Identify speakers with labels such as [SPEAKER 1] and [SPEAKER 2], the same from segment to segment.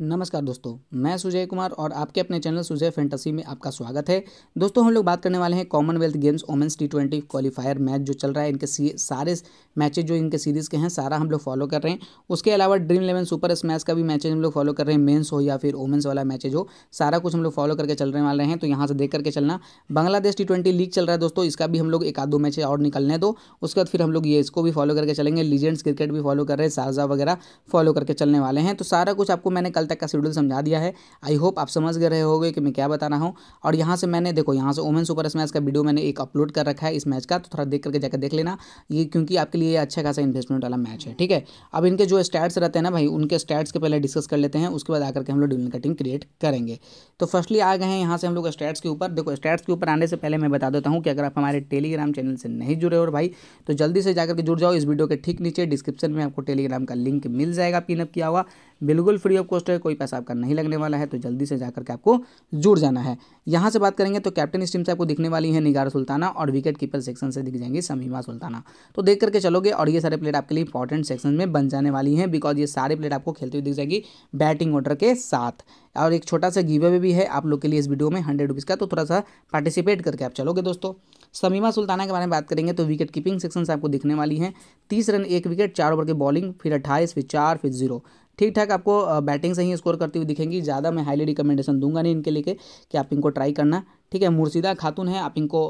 [SPEAKER 1] नमस्कार दोस्तों मैं सुजय कुमार और आपके अपने चैनल सुजय फैंटेसी में आपका स्वागत है दोस्तों हम लोग बात करने वाले हैं Commonwealth Games women's T twenty qualifier match जो चल रहा है इनके सारे मैचेज जो इनके सीरीज़ के हैं सारा हम लोग फॉलो कर रहे हैं उसके अलावा ड्रीम इलेवन सुपर स्मैश का भी मैचेज हम लोग फॉलो कर रहे हैं मेन्स हो या फिर ओमेंस वाला मैचेज हो सारा कुछ हम लोग फॉलो करके चलने वाले हैं तो यहाँ से देख करके चलना बांग्लादेश टी ट्वेंटी लीग चल रहा है दोस्तों इसका भी हम लोग एक आध दो मैच और निकलने दो उसके बाद फिर हम लोग ये इसको भी फॉलो करके चलेंगे लीजेंड्स क्रिकेट भी फॉलो कर रहे हैं सारजा वगैरह फॉलो करके चलने वाले हैं तो सारा कुछ आपको मैंने कल तक का शेड्यूल समझा दिया है आई होप आप समझ गए रहे होगे कि मैं क्या बता रहा हूँ और यहाँ से मैंने देखो यहाँ से ओमन सुपर स्मैच का वीडियो मैंने एक अपलोड कर रखा है इस मैच का तो थोड़ा देख करके जाकर देख लेना ये क्योंकि आपके लिए अच्छा खासा इन्वेस्टमेंट वाला मैच है ठीक है अब इनके जो स्टैट्स रहते हैं ना भाई उनके स्टैट्स के पहले डिस्कस कर लेते हैं उसके बाद आकर के हम लोग ड्यूलिंग कटिंग क्रिएट करेंगे तो फर्स्टली आ गए हैं यहाँ से हम लोग स्टैट्स के ऊपर देखो स्टैट्स के ऊपर आने से पहले मैं बता देता हूँ कि अगर आप हमारे टेलीग्राम चैनल से नहीं जुड़े हो भाई तो जल्दी से जाकर के जुड़ जाओ इस वीडियो के ठीक नीचे डिस्क्रिप्शन में आपको टेलीग्राम का लिंक मिल जाएगा पिनअप किया हुआ बिल्कुल फ्री ऑफ कॉस्ट है कोई पैसा आपका नहीं लगने वाला है तो जल्दी से जाकर के आपको जुड़ जाना है यहाँ से बात करेंगे तो कैप्टन स्टीम से आपको दिखने वाली है निगार सुल्ताना और विकेट कीपर सेक्शन से दिख जाएंगी समीमा सुल्ताना तो देख करके चलोगे और ये सारे प्लेट आपके लिए इंपॉर्टेंट सेक्शन में बन जाने वाली हैं बिकॉज ये सारे प्लेट आपको खेलते हुए दिख जाएगी बैटिंग ऑर्डर के साथ और एक छोटा सा गिव अवे भी है आप लोग के लिए इस वीडियो में हंड्रेड रुपीज़ का तो थोड़ा सा पार्टिसिपेट करके आप चलोगे दोस्तों समीमा सुल्ताना के बारे में बात करेंगे तो विकेट कीपिंग सेक्शन से आपको दिखने वाली है तीस रन एक विकेट चार ओवर की बॉलिंग फिर अट्ठाईस फिर चार फिर जीरो ठीक ठाक आपको बैटिंग से ही स्कोर करती हुई दिखेंगी ज़्यादा मैं हाईली रिकमेंडेशन दूंगा नहीं इनके लिए कि आप इनको ट्राई करना ठीक है मुर्शिदा खातून है आप इनको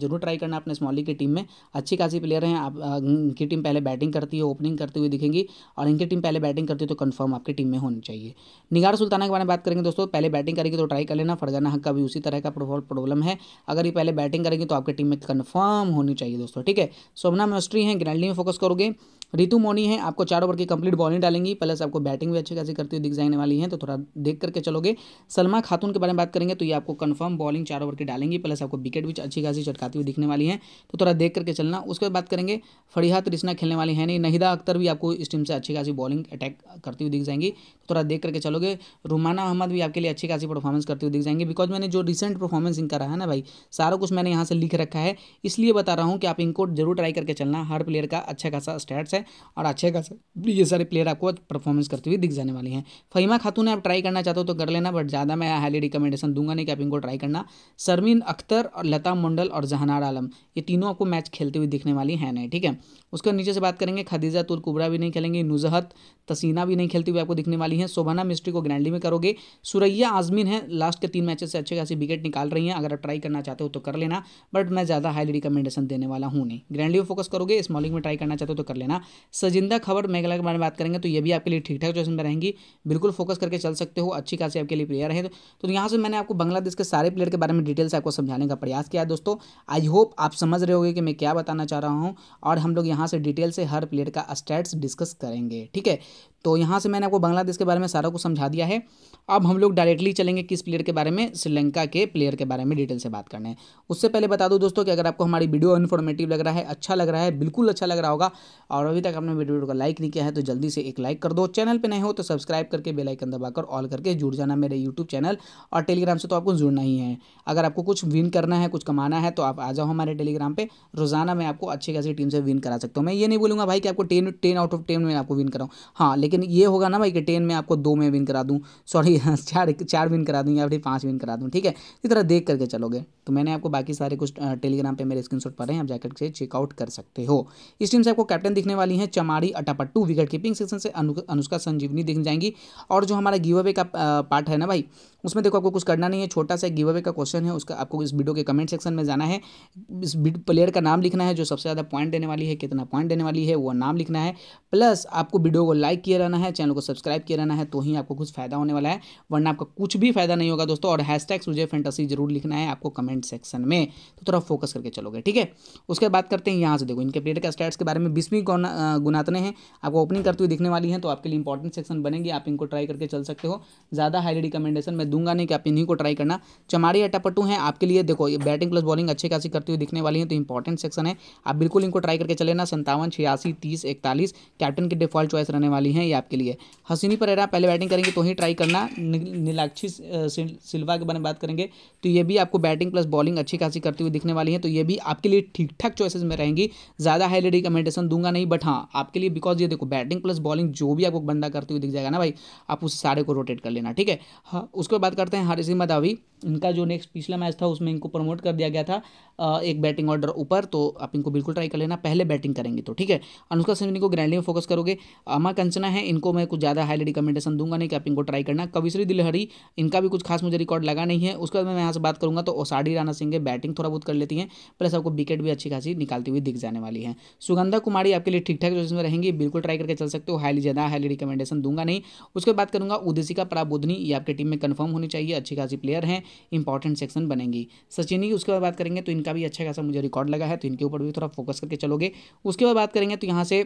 [SPEAKER 1] जरूर ट्राई करना अपने स्मॉली की टीम में अच्छी खासी प्लेयर हैं आप इनकी टीम पहले बैटिंग करती है ओपनिंग करते हुए दिखेंगी और इनकी टीम पहले बैटिंग करती है तो कन्फर्म आपकी टीम में होनी चाहिए निगार सुल्ताना के बारे में बात करेंगे दोस्तों पहले बैटिंग करेगी तो ट्राई कर लेना फरजाना हक का भी उसी तरह का प्रॉब्लम है अगर ये पहले बैटिंग करेंगी तो आपकी टीम में कन्फर्म होनी चाहिए दोस्तों ठीक है सोमना मोस्ट्री हैं ग्रैंडली में फोकस करोगे रितु मोनी है आपको चार ओवर की कंप्लीट बॉलिंग डालेंगी प्लस आपको बैटिंग भी अच्छी खासी करती हुई दिख जाने वाली है तो थोड़ा देख करके चलोगे सलमा खातून के बारे में बात करेंगे तो ये आपको कन्फर्म बॉलिंग चार ओवर की डालेंगी प्लस आपको विकेट भी अच्छी खासी चटकाती हुई दिखने वाली है तो थोड़ा देख करके चलना उसके बाद बात करेंगे फरीहा रिश्ना खेलने वाली है नहीं नहिदा अख्तर भी आपको इस टीम से अच्छी खासी बॉलिंग अटैक करती हुई दिख जाएंगी तो थोड़ा देख करके चलोगे रुमाना अहमद भी आपके लिए अच्छी खासी परफॉर्मेंस करती हुई दिख जाएंगे बिकॉज मैंने जो रिसेंट परफॉर्मेंस इनका रहा है ना भाई सारा कुछ मैंने यहाँ से लिख रखा है इसलिए बता रहा हूँ कि आप इनको जरूर ट्राई करके चलना हर प्लेयर का अच्छा खासा स्टैट्स है और अच्छे खासा ये सारे प्लेयर आपको परफॉर्मेंस करती हुई दिख जाने वाली है फहीमा खातून आप ट्राई करना चाहते हो तो कर लेना बट ज़्यादा मैं हाईली रिकमेंडेशन दूंगा नहीं कि आप इनको ट्राई करना सरमीन अख्तर और लता मंडल और जहानार आलम ये तीनों आपको मैच खेलते हुए दिखने वाली हैं नहीं ठीक है उसके नीचे से बात करेंगे खदीजा कुबरा भी नहीं खेलेंगे नुजहत तसीना भी नहीं खेलती हुई आपको दिखने वाली हैं शोभाना मिस्ट्री को ग्रैंडली में करोगे सुरैया आजमीन है लास्ट के तीन मैचेस से अच्छे खासी विकेट निकाल रही हैं अगर आप ट्राई करना चाहते हो तो कर लेना बट मैं ज़्यादा हाईली रिकमेंडेशन देने वाला हूँ नहीं ग्रैंडली में फोकस करोगे स्मॉलिंग में ट्राई करना चाहते हो तो कर लेना सजिंदा खबर मेघला के बारे में बात करेंगे तो ये भी आपके लिए ठीक ठाक चॉइस में रहेंगी बिल्कुल फोकस करके चल सकते हो अच्छी खासी आपके लिए प्लेयर है तो यहाँ से मैंने आपको बांग्लादेश के सारे प्लेयर के बारे में में डिटेल से आपको समझाने का प्रयास किया है दोस्तों आई होप आप समझ रहे होगे कि मैं क्या बताना चाह रहा हूँ और हम लोग यहाँ से डिटेल से हर प्लेयर का स्टैट्स डिस्कस करेंगे ठीक है तो यहाँ से मैंने आपको बांग्लादेश के बारे में सारा कुछ समझा दिया है अब हम लोग डायरेक्टली चलेंगे किस प्लेयर के बारे में श्रीलंका के प्लेयर के बारे में डिटेल से बात करने उससे पहले बता दूँ दोस्तों कि अगर आपको हमारी वीडियो इन्फॉर्मेटिव लग रहा है अच्छा लग रहा है बिल्कुल अच्छा लग रहा होगा और अभी तक आपने वीडियो को लाइक नहीं किया है तो जल्दी से एक लाइक कर दो चैनल पर नहीं हो तो सब्सक्राइब करके बेलाइकन दबाकर ऑल करके जुड़ जाना मेरे यूट्यूब चैनल और टेलीग्राम से तो आपको जुड़ना ही है अगर आपको कुछ विन करना है कुछ कमाना है तो आप आ जाओ हमारे टेलीग्राम पर रोजाना मैं आपको अच्छी खासी टीम से विन करा सकता हूँ मैं ये नहीं बोलूँगा भाई कि आपको ten ten out of ten में आपको विन कराऊँ हाँ लेकिन लेकिन ये होगा ना भाई कि टेन में आपको दो में विन करा दूँ हाँ, सॉरी चार चार विन करा दूँ या फिर पाँच विन करा दूँ ठीक है इस तरह देख करके चलोगे तो मैंने आपको बाकी सारे कुछ टेलीग्राम पर मेरे स्क्रीन शॉट पर हैं आप जाकर से चेकआउट कर सकते हो इस टीम से आपको कैप्टन दिखने वाली है Chamari Athapaththu wicket keeping section से अनुष्का संजीवनी दिख जाएंगी और जो हमारा गिव अवे का पार्ट है ना भाई उसमें देखो आपको कुछ करना नहीं है छोटा सा गिव अवे का क्वेश्चन है उसका आपको इस वीडियो के कमेंट सेक्शन में जाना है इस प्लेयर का नाम लिखना है जो सबसे ज़्यादा पॉइंट देने वाली है कितना पॉइंट देने वाली है वो नाम लिखना है प्लस आपको वीडियो को लाइक किया रहना है चैनल को सब्सक्राइब किया रहना है तो ही आपको कुछ फायदा होने वाला है वरना आपका कुछ भी फायदा नहीं होगा दोस्तों और हैशटैग सुझे फैंटेसी जरूर लिखना है आपको कमेंट सेक्शन में तो थोड़ा फोकस करके चलोगे ठीक है उसके बाद करते हैं यहाँ से देखो इनके प्लेयर का स्टैट्स के बारे में बीसवीं गुनातने हैं आपको ओपनिंग करते हुए दिखने वाली है तो आपके लिए इंपॉर्टेंट सेक्शन बनेंगे आप इनको ट्राई करके चल सकते हो ज़्यादा हाई रिकमेंडेशन में दूंगा नहीं कि आप इन्हीं को ट्राई करना चमारी अटापटू हैं आपके लिए देखो ये बैटिंग प्लस बॉलिंग अच्छी खासी करती हुई दिखने वाली है तो इंपॉर्टेंट सेक्शन है आप बिल्कुल इनको ट्राई करके चले ना संतावन छियासी तीस इकतालीस कैप्टन की डिफॉल्ट चॉइस रहने वाली है ये आपके लिए हसीनी परेरा पहले बैटिंग करेंगे तो ही ट्राई करना नीलाक्षी सिल्वा के बारे में बात करेंगे तो ये भी आपको बैटिंग प्लस बॉलिंग अच्छी खासी करती हुई दिखने वाली है तो ये भी आपके लिए ठीक ठाक चॉइसेस में रहेंगी ज़्यादा हाईली रिकमेंडेशन दूंगा नहीं बट हाँ आपके लिए बिकॉज ये देखो बैटिंग प्लस बॉलिंग जो भी आपको बंदा करते हुए दिख जाएगा ना भाई आप उस सारे को रोटेट कर लेना ठीक है हाँ उसके बात करते हैं हारिस मदावी इनका जो नेक्स्ट पिछला मैच था उसमें इनको प्रमोट कर दिया गया था एक बैटिंग ऑर्डर ऊपर तो आप इनको बिल्कुल ट्राई कर लेना पहले बैटिंग करेंगे तो ठीक है अनुष्का सिंह इनको ग्रैंडली में फोकस करोगे अमा कंचना है इनको मैं कुछ ज़्यादा हाईली रिकमेंडेशन दूंगा नहीं कि आप इनको ट्राई करना कविश्री दिलहरी इनका भी कुछ खास मुझे रिकॉर्ड लगा नहीं है उसके बाद मैं यहाँ से बात करूँगा तो ओसाडी राना सिंह बैटिंग थोड़ा बहुत कर लेती हैं प्लस आपको विकेट भी अच्छी खासी निकालती हुई दिख जाने वाली है सुगंधा कुमारी आपके लिए ठीक ठाक जो रहेंगी बिल्कुल ट्राई करके चल सकते हो हाईली ज़्यादा हाईली रिकमेंडेशन दूंगा नहीं उसके बाद करूँगा उदेशिका प्राबोधनी ये आपकी टीम में कन्फर्म होनी चाहिए अच्छी खासी प्लेयर हैं इंपॉर्टेंट सेक्शन बनेंगी सचिनी की उसके बाद बात करेंगे तो इनका भी अच्छा खासा मुझे रिकॉर्ड लगा है तो इनके ऊपर भी थोड़ा फोकस करके चलोगे उसके बाद बात करेंगे तो यहाँ से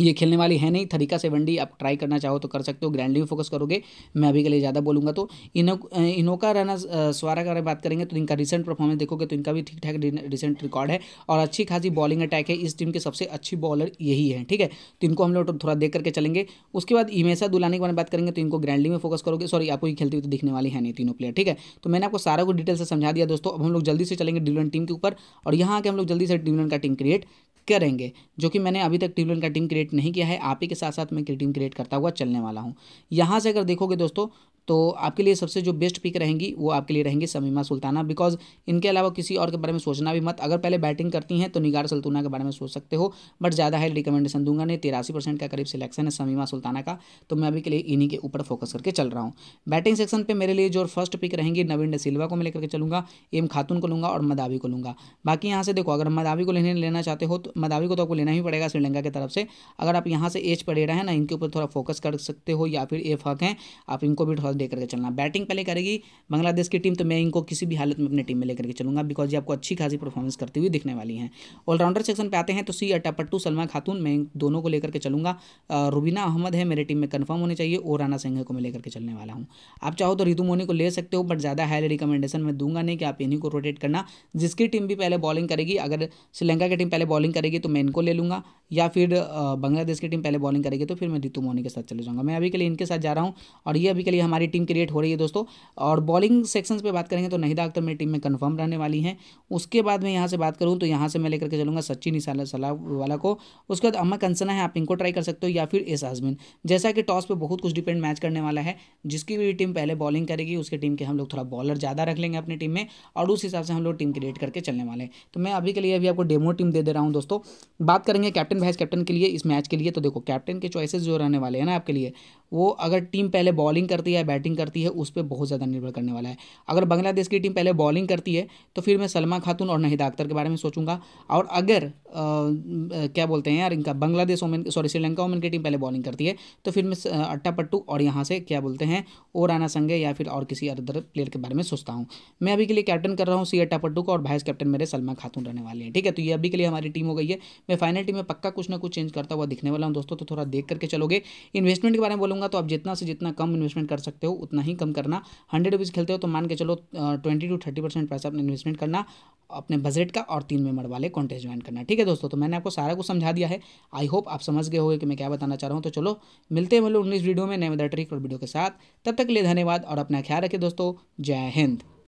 [SPEAKER 1] ये खेलने वाली है नहीं थरीका सेवनडी आप ट्राई करना चाहो तो कर सकते हो ग्रैंडली में फोकस करोगे मैं अभी के लिए ज़्यादा बोलूँगा तो इनो इनोका रहना स्वारा का बात करेंगे तो इनका रिसेंट परफॉर्मेंस देखोगे तो इनका भी ठीक ठाक रिसेंट रिकॉर्ड है और अच्छी खासी बॉलिंग अटैक है इस टीम के सबसे अच्छी बॉलर यही है ठीक है तो इनको हम लोग तो थोड़ा देख करके चलेंगे उसके बाद इमेसा दुलानी के बारे में बात करेंगे तो इनको ग्रैंडली में फोकस करोगे सॉरी आपको ये खेलते हुए तो दिखने वाली है नहीं तीनों प्लेयर ठीक है तो मैंने आपको सारा को डिटेल से समझा दिया दोस्तों अब हम लोग जल्दी से चलेंगे डिविलन टीम के ऊपर और यहाँ आके हम लोग जल्दी से डिविलन का टीम क्रिएट करेंगे जो कि मैंने अभी तक ट्यूबलेन का टीम क्रिएट नहीं किया है आप ही के साथ साथ मैं टीम क्रिएट करता हुआ चलने वाला हूँ यहाँ से अगर देखोगे दोस्तों तो आपके लिए सबसे जो बेस्ट पिक रहेंगी वो आपके लिए रहेंगी समीमा सुल्ताना बिकॉज इनके अलावा किसी और के बारे में सोचना भी मत अगर पहले बैटिंग करती हैं तो निगार सुल्ताना के बारे में सोच सकते हो बट ज़्यादा हाई रिकमेंडेशन दूंगा नहीं तिरासी परसेंट का करीब सिलेक्शन है समीमा सुल्ताना का तो मैं अभी के लिए इन्हीं के ऊपर फोकस करके चल रहा हूँ बैटिंग सेक्शन पर मेरे लिए जो फर्स्ट पिक रहेंगी नवीन डे सिल्वा को मैं लेकर के चलूँगा एम खातून को लूँगा और मदावी को लूँगा बाकी यहाँ से देखो अगर मदावी को लेने लेना चाहते हो तो मदावी को तो आपको लेना ही पड़ेगा श्रीलंका की तरफ से अगर आप यहाँ से एज पड़ेरा रहें ना इनके ऊपर थोड़ा फोकस कर सकते हो या फिर एफ हक हैं आप इनको भी थोड़ा बॉल दे करके चलना बैटिंग पहले करेगी बांग्लादेश की टीम तो मैं इनको किसी भी हालत में अपनी टीम में लेकर के चलूंगा बिकॉज ये आपको अच्छी खासी परफॉर्मेंस करती हुई दिखने वाली है ऑलराउंडर सेक्शन पर आते हैं तो सी अटापट्टू सलमा खातून मैं दोनों को लेकर के चलूंगा रुबीना अहमद है मेरे टीम में कन्फर्म होने चाहिए और राना सिंह को मैं लेकर के चलने वाला हूँ आप चाहो तो रितु मोनी को ले सकते हो बट ज़्यादा हाई रिकमेंडेशन मैं दूंगा नहीं कि आप इन्हीं को रोटेट करना जिसकी टीम भी पहले बॉलिंग करेगी अगर श्रीलंका की टीम पहले बॉलिंग करेगी तो मैं इनको ले लूँगा या फिर बांग्लादेश की टीम पहले बॉलिंग करेगी तो फिर मैं रितु मोनी के साथ चले जाऊँगा मैं अभी के लिए इनके साथ जा रहा हूँ और ये अभी के लिए हमारी टीम क्रिएट हो रही है दोस्तों और बॉलिंग सेक्शन पर बात करेंगे तो नहिदा अख्तर मेरी टीम में कन्फर्म रहने वाली है उसके बाद मैं यहाँ से बात करूँ तो यहाँ से मैं लेकर के चलूँगा सचिन ईसाला सलाह वाला को उसके बाद अम्मा कंसना है आप इनको ट्राई कर सकते हो या फिर एस आजमिन जैसा कि टॉस पर बहुत कुछ डिपेंड मैच करने वाला है जिसकी भी टीम पहले बॉलिंग करेगी उसके टीम के हम लोग थोड़ा बॉलर ज़्यादा रख लेंगे अपनी टीम में और उस हिसाब से हम लोग टीम क्रिएट करके चलने वाले हैं तो मैं अभी के लिए अभी आपको डेमो टीम दे दे रहा हूँ दोस्तों बात करेंगे कैप्टन वाइस कैप्टन के लिए इस मैच के लिए तो देखो कैप्टन के चॉइसेस जो रहने वाले हैं ना आपके लिए वो अगर टीम पहले बॉलिंग करती है बैटिंग करती है उस पर बहुत ज़्यादा निर्भर करने वाला है अगर बांग्लादेश की टीम पहले बॉलिंग करती है तो फिर मैं सलमा खातून और नाहिदा अख्तर के बारे में सोचूंगा और अगर आ, क्या बोलते हैं यार इनका बांग्लादेश ओमन सॉरी श्रीलंका ओमन की टीम पहले बॉलिंग करती है तो फिर मैं अट्टा पट्टू और यहाँ से क्या बोलते हैं ओ राना संगे या फिर और किसी अदर प्लेयर के बारे में सोचता हूँ मैं अभी के लिए कैप्टन कर रहा हूँ सी अट्टा पट्टू को और वाइस कैप्टन मेरे सलमा खातून रहने वाले हैं ठीक है तो ये अभी के लिए हमारी टीम हो गई है मैं फाइनल टीम में पक्का कुछ ना कुछ चेंज करता हुआ दिखने वाला हूँ दोस्तों तो थोड़ा देख करके चलोगे इन्वेस्टमेंट के बारे में बोलूँगा कहूँगा तो आप जितना से जितना कम इन्वेस्टमेंट कर सकते हो उतना ही कम करना हंड्रेड रुपीज़ खेलते हो तो मान के चलो ट्वेंटी टू थर्टी परसेंट पैसा अपने इन्वेस्टमेंट करना अपने बजट का और तीन मेंबर वाले कॉन्टेस्ट ज्वाइन करना ठीक है दोस्तों तो मैंने आपको सारा कुछ समझा दिया है आई होप आप समझ गए होंगे कि मैं क्या बताना चाह रहा हूँ तो चलो मिलते हैं भले उन्नीस वीडियो में नए मदर ट्रिक और वीडियो के साथ तब तक के लिए धन्यवाद और अपना ख्याल रखें दोस्तों जय हिंद